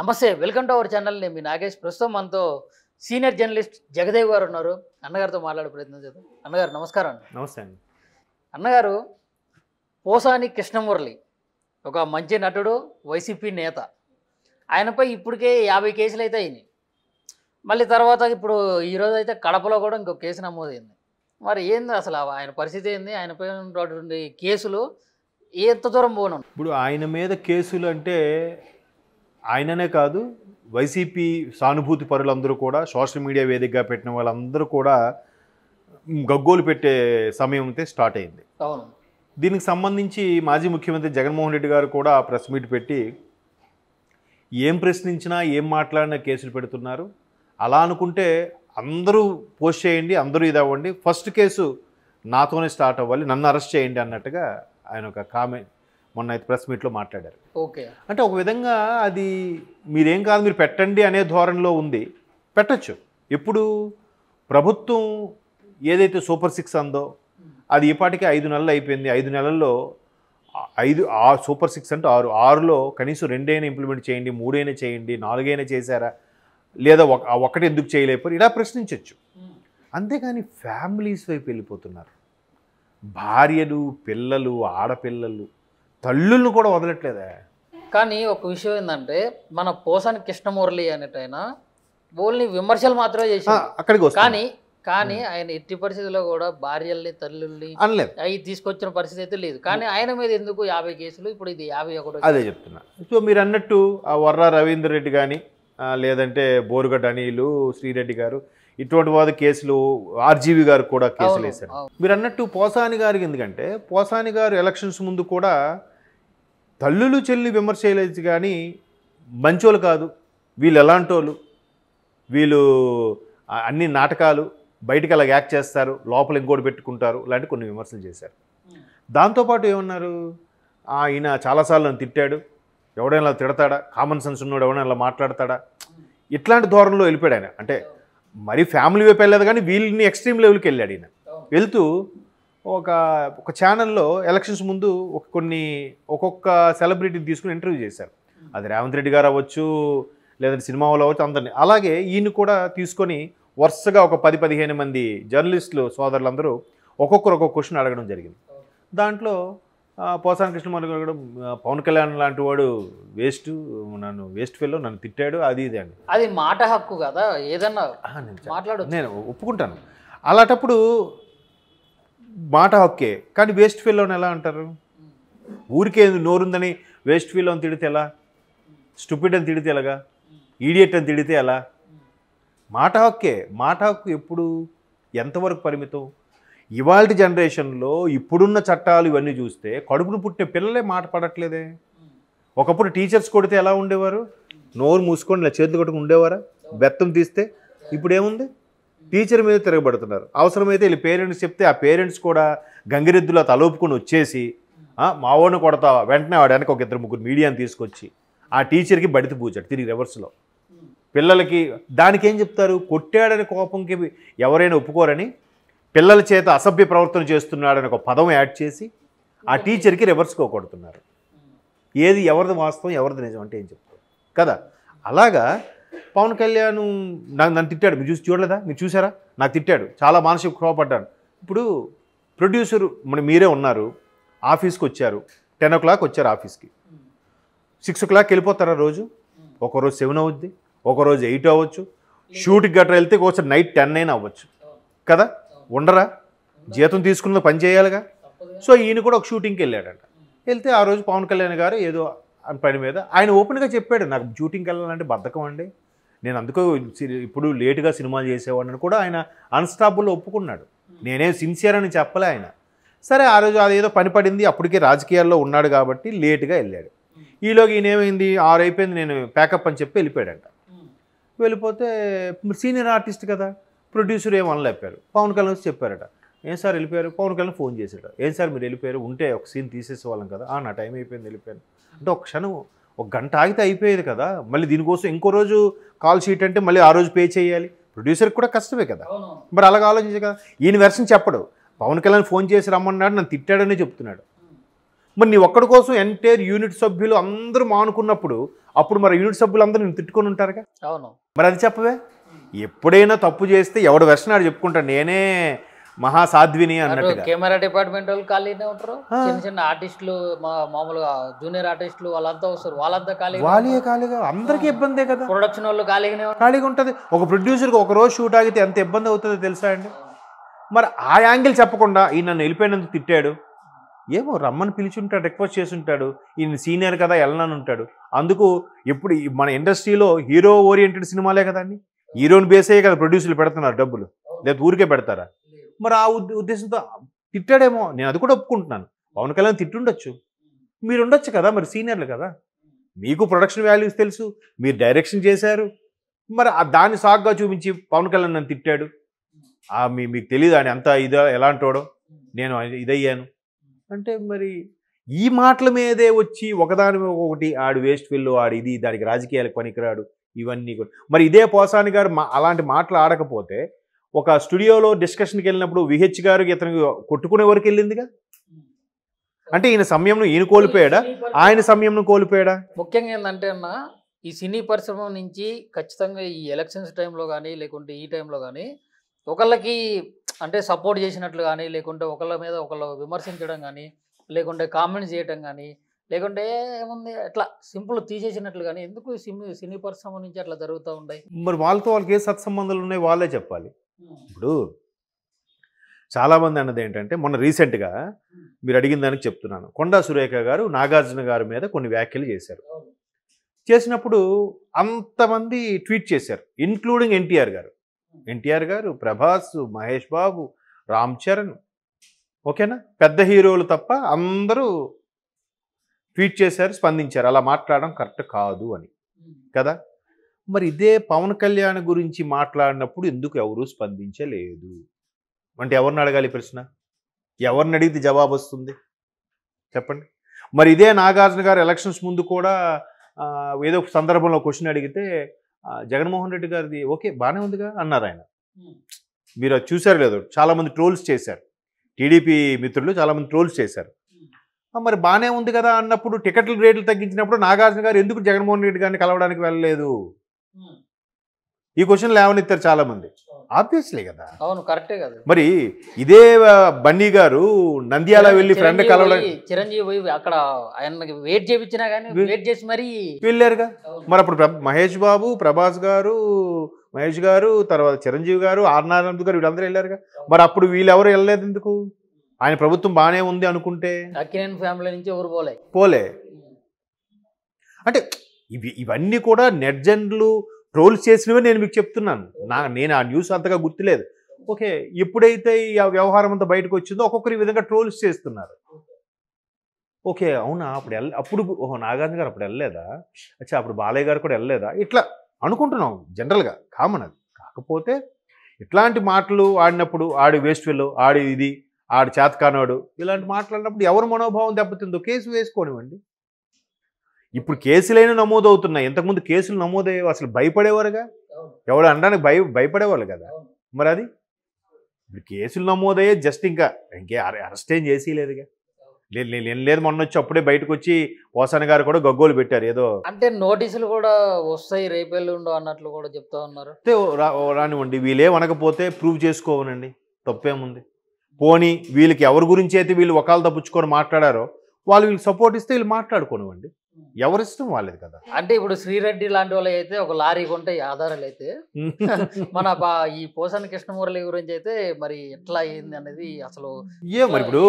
నమస్తే welcome to our channel నేను మీ నాగేష్ ప్రస్తుతం మనతో సీనియర్ జర్నలిస్ట్ జగదేవ్ గారు ఉన్నారు అన్నగారితో మాట్లాడే ప్రయత్నం చేద్దాం అన్నగారు నమస్కారం అండి నమస్తే అండి అన్నగారు పోసాని కృష్ణమురళి ఒక మంచి నటుడు వైసీపీ నేత ఆయనపై ఇప్పటికే యాభై కేసులు అయితే అయినాయి మళ్ళీ తర్వాత ఇప్పుడు ఈరోజు అయితే కడపలో కూడా ఇంకో కేసు నమోదైంది మరి ఏంది అసలు ఆయన పరిస్థితి ఏంది ఆయనపై ఉన్నటువంటి కేసులు ఎంత దూరం పోను ఇప్పుడు ఆయన మీద కేసులు అంటే ఆయననే కాదు వైసీపీ సానుభూతి పరులందరూ కూడా సోషల్ మీడియా వేదికగా పెట్టిన వాళ్ళందరూ కూడా గగ్గోలు పెట్టే సమయం అయితే స్టార్ట్ అయింది అవును దీనికి సంబంధించి మాజీ ముఖ్యమంత్రి జగన్మోహన్ రెడ్డి గారు కూడా ప్రెస్ మీట్ పెట్టి ఏం ప్రశ్నించినా ఏం మాట్లాడినా కేసులు పెడుతున్నారు అలా అనుకుంటే అందరూ పోస్ట్ చేయండి అందరూ ఇది అవ్వండి ఫస్ట్ కేసు నాతోనే స్టార్ట్ అవ్వాలి నన్ను అరెస్ట్ చేయండి అన్నట్టుగా ఆయన ఒక కామెంట్ మొన్న అయితే ప్రెస్ మీట్లో మాట్లాడారు ఓకే అంటే ఒక విధంగా అది మీరేం కాదు మీరు పెట్టండి అనే ధోరణిలో ఉంది పెట్టచ్చు ఎప్పుడు ప్రభుత్వం ఏదైతే సూపర్ సిక్స్ అందో అది ఈపాటికి ఐదు నెలలు అయిపోయింది ఐదు నెలల్లో ఐదు ఆ సూపర్ సిక్స్ అంటే ఆరు ఆరులో కనీసం రెండైనా ఇంప్లిమెంట్ చేయండి మూడైనా చేయండి నాలుగైనా చేశారా లేదా ఒకటి ఎందుకు చేయలేకపోయి ఇలా ప్రశ్నించవచ్చు అంతేకాని ఫ్యామిలీస్ వైపు వెళ్ళిపోతున్నారు భార్యలు పిల్లలు ఆడపిల్లలు తల్లుల్ని కూడా వదలట్లేదే కానీ ఒక విషయం ఏంటంటే మన పోసాని కృష్ణమురళి అనేటైనా ఓన్లీ విమర్శలు మాత్రమే చేసి అక్కడికి కానీ కానీ ఆయన ఎట్టి పరిస్థితుల్లో కూడా భార్యల్ని తల్లుల్ని అనలేదు అవి తీసుకొచ్చిన పరిస్థితి అయితే లేదు కానీ ఆయన మీద ఎందుకు యాభై కేసులు ఇప్పుడు ఇది యాభై ఒకటి అదే చెప్తున్నా సో మీరు అన్నట్టు ఆ వర్రా రవీందర్ రెడ్డి కానీ లేదంటే బోరుగడ్ అనీలు శ్రీరెడ్డి గారు ఇటువంటి వారి కేసులు ఆర్జీవి గారు కూడా కేసులు వేశారు మీరు అన్నట్టు పోసాని గారికి ఎందుకంటే పోసాని గారు ఎలక్షన్స్ ముందు కూడా తల్లులు చెల్లి విమర్శ చేయలేదు కానీ మంచోళ్ళు కాదు వీళ్ళు ఎలాంటోళ్ళు వీళ్ళు అన్ని నాటకాలు బయటకు అలా యాక్ట్ చేస్తారు లోపల ఇంకోటి పెట్టుకుంటారు ఇలాంటి కొన్ని విమర్శలు చేశారు దాంతోపాటు ఏమన్నారు ఆయన చాలాసార్లు నన్ను తిట్టాడు ఎవడైనా తిడతాడా కామన్ సెన్స్ ఉన్నాడు ఎవడైనా మాట్లాడతాడా ఇట్లాంటి ధోరణిలో వెళ్ళిపోయాడు ఆయన అంటే మరి ఫ్యామిలీ వైపు వెళ్ళలేదు కానీ వీళ్ళని ఎక్స్ట్రీమ్ లెవెల్కి వెళ్ళాడు ఈయన వెళ్తూ ఒక ఒక ఛానల్లో ఎలక్షన్స్ ముందు ఒక కొన్ని ఒక్కొక్క సెలబ్రిటీని తీసుకుని ఇంటర్వ్యూ చేశారు అది రేవంత్ రెడ్డి గారు అవ్వచ్చు లేదంటే సినిమా వాళ్ళు అవ్వచ్చు అందరినీ అలాగే ఈయన కూడా తీసుకొని వరుసగా ఒక పది పదిహేను మంది జర్నలిస్టులు సోదరులందరూ ఒక్కొక్కరు ఒక్కొక్క క్వశ్చన్ అడగడం జరిగింది దాంట్లో పోసాని కృష్ణమూర్తి కూడా పవన్ కళ్యాణ్ లాంటి వాడు వేస్ట్ నన్ను వేస్ట్ ఫెల్లో నన్ను తిట్టాడు అది ఇది అని అది మాట హక్కు కదా ఏదన్నా మాట్లాడు నేను ఒప్పుకుంటాను అలాంటప్పుడు మాట హక్కే కానీ వేస్ట్ అని ఎలా అంటారు ఊరికే నోరుందని వేస్ట్ అని తిడితే ఎలా స్టూపిడ్ అని తిడితే ఎలాగా ఈడియట్ అని తిడితే ఎలా మాట హక్కే మాట హక్కు ఎప్పుడు ఎంతవరకు పరిమితం ఇవాళ జనరేషన్లో ఇప్పుడున్న చట్టాలు ఇవన్నీ చూస్తే కడుపును పుట్టిన పిల్లలే మాట పడట్లేదే ఒకప్పుడు టీచర్స్ కొడితే ఎలా ఉండేవారు నోరు మూసుకొని ఇలా చేతులు కొట్టుకుని ఉండేవారా బెత్తం తీస్తే ఇప్పుడు ఏముంది టీచర్ మీద తిరగబడుతున్నారు అవసరమైతే వీళ్ళు పేరెంట్స్ చెప్తే ఆ పేరెంట్స్ కూడా గంగిరెద్దులో తలోపుకొని వచ్చేసి మావోని కొడతా వెంటనే వాడానికి ఒక ఇద్దరు ముగ్గురు మీడియాని తీసుకొచ్చి ఆ టీచర్కి బడితి పూచాడు తిరిగి రివర్స్లో పిల్లలకి దానికి ఏం చెప్తారు కొట్టాడని కోపంకి ఎవరైనా ఒప్పుకోరని పిల్లల చేత అసభ్య ప్రవర్తన చేస్తున్నాడని ఒక పదం యాడ్ చేసి ఆ టీచర్కి రివర్స్ కొడుతున్నారు ఏది ఎవరిది వాస్తవం ఎవరిది నిజం అంటే ఏం చెప్తారు కదా అలాగా పవన్ కళ్యాణ్ నాకు నన్ను తిట్టాడు మీరు చూసి చూడలేదా మీరు చూసారా నాకు తిట్టాడు చాలా మానసిక కోపడ్డాను ఇప్పుడు ప్రొడ్యూసర్ మన మీరే ఉన్నారు ఆఫీస్కి వచ్చారు టెన్ ఓ క్లాక్ వచ్చారు ఆఫీస్కి సిక్స్ ఓ క్లాక్ వెళ్ళిపోతారా రోజు ఒకరోజు సెవెన్ అవుద్ది ఒకరోజు ఎయిట్ అవ్వచ్చు షూటింగ్ గట్రా వెళ్తే ఒకసారి నైట్ టెన్ అయినా అవ్వచ్చు కదా ఉండరా జీతం తీసుకున్న పని చేయాలిగా సో ఈయన కూడా ఒక షూటింగ్కి వెళ్ళాడంట వెళ్తే ఆ రోజు పవన్ కళ్యాణ్ గారు ఏదో పని మీద ఆయన ఓపెన్గా చెప్పాడు నాకు షూటింగ్కి వెళ్ళాలంటే బద్ధకం అండి నేను అందుకో ఇప్పుడు లేటుగా సినిమాలు చేసేవాడిని కూడా ఆయన అన్స్టాపుల్లో ఒప్పుకున్నాడు నేనేం సిన్సియర్ అని చెప్పలే ఆయన సరే ఆ రోజు అదేదో పని పడింది అప్పటికే రాజకీయాల్లో ఉన్నాడు కాబట్టి లేటుగా వెళ్ళాడు ఈలోగా ఈయన ఏమైంది ఆరు అయిపోయింది నేను ప్యాకప్ అని చెప్పి వెళ్ళిపోయాడంట వెళ్ళిపోతే సీనియర్ ఆర్టిస్ట్ కదా ప్రొడ్యూసర్ ఏమనలేపారు పవన్ కళ్యాణ్ చెప్పారట ఏం సార్ వెళ్ళిపోయారు పవన్ కళ్యాణ్ ఫోన్ చేశాడు ఏం సార్ మీరు వెళ్ళిపోయారు ఉంటే ఒక సీన్ తీసేసేవాళ్ళం కదా నా టైం అయిపోయింది వెళ్ళిపోయాను అంటే ఒక క్షణం ఒక గంట ఆగితే అయిపోయేది కదా మళ్ళీ దీనికోసం ఇంకో రోజు కాల్ షీట్ అంటే మళ్ళీ ఆ రోజు పే చేయాలి ప్రొడ్యూసర్కి కూడా కష్టమే కదా మరి అలాగ ఆలోచించే కదా ఈయన వెర్షన్ చెప్పడు పవన్ కళ్యాణ్ ఫోన్ చేసి రమ్మన్నాడు నన్ను తిట్టాడనే చెప్తున్నాడు మరి నీ ఒక్కడి కోసం ఎంటైర్ యూనిట్ సభ్యులు అందరూ మానుకున్నప్పుడు అప్పుడు మరి యూనిట్ సభ్యులు అందరూ నేను తిట్టుకొని ఉంటారుగా అవును మరి అది చెప్పవే ఎప్పుడైనా తప్పు చేస్తే ఎవడు వెర్షన్ ఆడు చెప్పుకుంటాడు నేనే మహాసాధ్విని అన్నట్టు కెమెరా డిపార్ట్మెంట్ వాళ్ళు ఖాళీనే ఉంటారు చిన్న చిన్న ఆర్టిస్టులు మామూలుగా జూనియర్ ఆర్టిస్టులు వాళ్ళంతా వస్తారు వాళ్ళంతా ఖాళీ వాళ్ళే ఖాళీగా అందరికీ ఇబ్బందే కదా ప్రొడక్షన్ వాళ్ళు ఖాళీగానే ఖాళీగా ఉంటుంది ఒక ప్రొడ్యూసర్కి ఒక రోజు షూట్ ఆగితే ఎంత ఇబ్బంది అవుతుందో తెలుసా అండి మరి ఆ యాంగిల్ చెప్పకుండా ఈయన నన్ను వెళ్ళిపోయినందుకు తిట్టాడు ఏమో రమ్మని పిలిచుంటాడు రిక్వెస్ట్ చేసి ఉంటాడు ఈయన సీనియర్ కదా వెళ్ళనని ఉంటాడు అందుకు ఇప్పుడు మన ఇండస్ట్రీలో హీరో ఓరియంటెడ్ సినిమాలే కదండి హీరోని బేసే కదా ప్రొడ్యూసర్లు పెడుతున్నారు డబ్బులు లేదా ఊరికే పెడతారా మరి ఆ ఉద్దేశంతో తిట్టాడేమో నేను అది కూడా ఒప్పుకుంటున్నాను పవన్ కళ్యాణ్ తిట్టుండొచ్చు మీరు ఉండొచ్చు కదా మరి సీనియర్లు కదా మీకు ప్రొడక్షన్ వాల్యూస్ తెలుసు మీరు డైరెక్షన్ చేశారు మరి దాన్ని సాగ్గా చూపించి పవన్ కళ్యాణ్ నన్ను తిట్టాడు మీ మీకు తెలియదు ఆయన ఎంత ఇదో ఎలాంటోడో నేను ఇదయ్యాను అంటే మరి ఈ మాటల మీదే వచ్చి ఒకదాని ఒకటి ఆడు వేస్ట్ వెళ్ళు ఆడు ఇది దానికి రాజకీయాలకు పనికిరాడు ఇవన్నీ కూడా మరి ఇదే పోసాని గారు అలాంటి మాటలు ఆడకపోతే ఒక స్టూడియోలో డిస్కషన్కి వెళ్ళినప్పుడు విహెచ్ గారు ఇతనికి కొట్టుకునే వరకు వెళ్ళిందిగా అంటే ఈయన సమయంను ఈయన కోల్పోయాడా ఆయన సమయంను కోల్పోయాడా ముఖ్యంగా ఏంటంటే అన్న ఈ సినీ పరిశ్రమ నుంచి ఖచ్చితంగా ఈ ఎలక్షన్స్ టైంలో కానీ లేకుంటే ఈ టైంలో కానీ ఒకళ్ళకి అంటే సపోర్ట్ చేసినట్లు కానీ లేకుంటే ఒకళ్ళ మీద ఒకళ్ళు విమర్శించడం కానీ లేకుంటే కామెంట్స్ చేయడం కానీ లేకుంటే ఏముంది అట్లా సింపుల్ తీసేసినట్లు కానీ ఎందుకు సినీ సినీ పరిశ్రమ నుంచి అట్లా జరుగుతూ ఉన్నాయి మరి వాళ్ళతో వాళ్ళకి ఏ సత్సంబంధాలు ఉన్నాయి వాళ్ళే చెప్పాలి ఇప్పుడు చాలామంది అన్నది ఏంటంటే మొన్న రీసెంట్గా మీరు అడిగిన దానికి చెప్తున్నాను కొండా సురేఖ గారు నాగార్జున గారి మీద కొన్ని వ్యాఖ్యలు చేశారు చేసినప్పుడు అంతమంది ట్వీట్ చేశారు ఇన్క్లూడింగ్ ఎన్టీఆర్ గారు ఎన్టీఆర్ గారు ప్రభాస్ మహేష్ బాబు రామ్ చరణ్ ఓకేనా పెద్ద హీరోలు తప్ప అందరూ ట్వీట్ చేశారు స్పందించారు అలా మాట్లాడడం కరెక్ట్ కాదు అని కదా మరి ఇదే పవన్ కళ్యాణ్ గురించి మాట్లాడినప్పుడు ఎందుకు ఎవరూ స్పందించలేదు అంటే ఎవరిని అడగాలి ప్రశ్న ఎవరిని అడిగితే జవాబు వస్తుంది చెప్పండి మరి ఇదే నాగార్జున గారు ఎలక్షన్స్ ముందు కూడా ఏదో సందర్భంలో క్వశ్చన్ అడిగితే జగన్మోహన్ రెడ్డి గారిది ఓకే బాగానే ఉందిగా అన్నారు ఆయన మీరు అది చూసారు లేదు చాలామంది ట్రోల్స్ చేశారు టీడీపీ మిత్రులు చాలామంది ట్రోల్స్ చేశారు మరి బాగానే ఉంది కదా అన్నప్పుడు టికెట్ల రేట్లు తగ్గించినప్పుడు నాగార్జున గారు ఎందుకు జగన్మోహన్ రెడ్డి గారిని కలవడానికి వెళ్ళలేదు ఈ క్వశ్చన్ లేవనెత్తారు చాలా మంది ఆబ్వియస్లీ కదా అవును కరెక్టే కదా మరి ఇదే బన్నీ గారు నంద్యాల వెళ్ళి ఫ్రెండ్ కలవడానికి చిరంజీవి అక్కడ ఆయన వెయిట్ చేయించినా కానీ వెయిట్ చేసి మరి వెళ్ళారుగా మరి అప్పుడు మహేష్ బాబు ప్రభాస్ గారు మహేష్ గారు తర్వాత చిరంజీవి గారు ఆర్ నారాయణ గారు వీళ్ళందరూ వెళ్ళారుగా మరి అప్పుడు వీళ్ళెవరు వెళ్ళలేదు ఎందుకు ఆయన ప్రభుత్వం బాగానే ఉంది అనుకుంటే ఫ్యామిలీ నుంచి ఎవరు పోలే పోలే అంటే ఇవి ఇవన్నీ కూడా నెట్జన్లు ట్రోల్స్ చేసినవే నేను మీకు చెప్తున్నాను నా నేను ఆ న్యూస్ అంతగా గుర్తులేదు ఓకే ఎప్పుడైతే ఈ వ్యవహారం అంతా బయటకు వచ్చిందో ఒక్కొక్కరు ఈ విధంగా ట్రోల్స్ చేస్తున్నారు ఓకే అవునా అప్పుడు వెళ్ళ అప్పుడు ఓహో నాగార్జున గారు అప్పుడు వెళ్ళలేదా అచ్చా అప్పుడు బాలయ్య గారు కూడా వెళ్ళలేదా ఇట్లా అనుకుంటున్నాం జనరల్గా కామన్ అది కాకపోతే ఇట్లాంటి మాటలు ఆడినప్పుడు ఆడి వేస్ట్ వెళ్ళు ఆడి ఇది ఆడి చేతకానాడు ఇలాంటి మాట్లాడినప్పుడు ఎవరు మనోభావం దెబ్బతిందో కేసు వేసుకోనివ్వండి ఇప్పుడు కేసులైనా నమోదవుతున్నాయి ఇంతకుముందు కేసులు నమోదయ్యే అసలు భయపడేవారుగా ఎవడు అనడానికి భయ భయపడేవాళ్ళు కదా మరి అది ఇప్పుడు కేసులు నమోదయ్యే జస్ట్ ఇంకా ఇంకే అరెస్ట్ ఏం చేసి లేదుగా లేదు లేదు మొన్న వచ్చి అప్పుడే బయటకు వచ్చి ఓసాని గారు కూడా గగ్గోలు పెట్టారు ఏదో అంటే నోటీసులు కూడా వస్తాయి రేపెళ్ళు ఉండవు అన్నట్లు కూడా చెప్తా ఉన్నారు అంటే రానివ్వండి వీళ్ళేమనకపోతే ప్రూవ్ చేసుకోవనండి తప్పేముంది పోనీ వీళ్ళకి ఎవరి గురించి అయితే వీళ్ళు ఒకళ్ళు తప్పించుకొని మాట్లాడారో వాళ్ళు వీళ్ళకి సపోర్ట్ ఇస్తే వీళ్ళు మాట్లాడుకోనివ్వండి ఎవరిష్టం వాళ్ళది కదా అంటే ఇప్పుడు శ్రీరెడ్డి లాంటి వాళ్ళు అయితే ఒక లారీ కొంటే ఆధారాలు అయితే మన ఈ పోసాని కృష్ణమురళి గురించి అయితే మరి ఎట్లా అయింది అనేది అసలు ఏ మరి ఇప్పుడు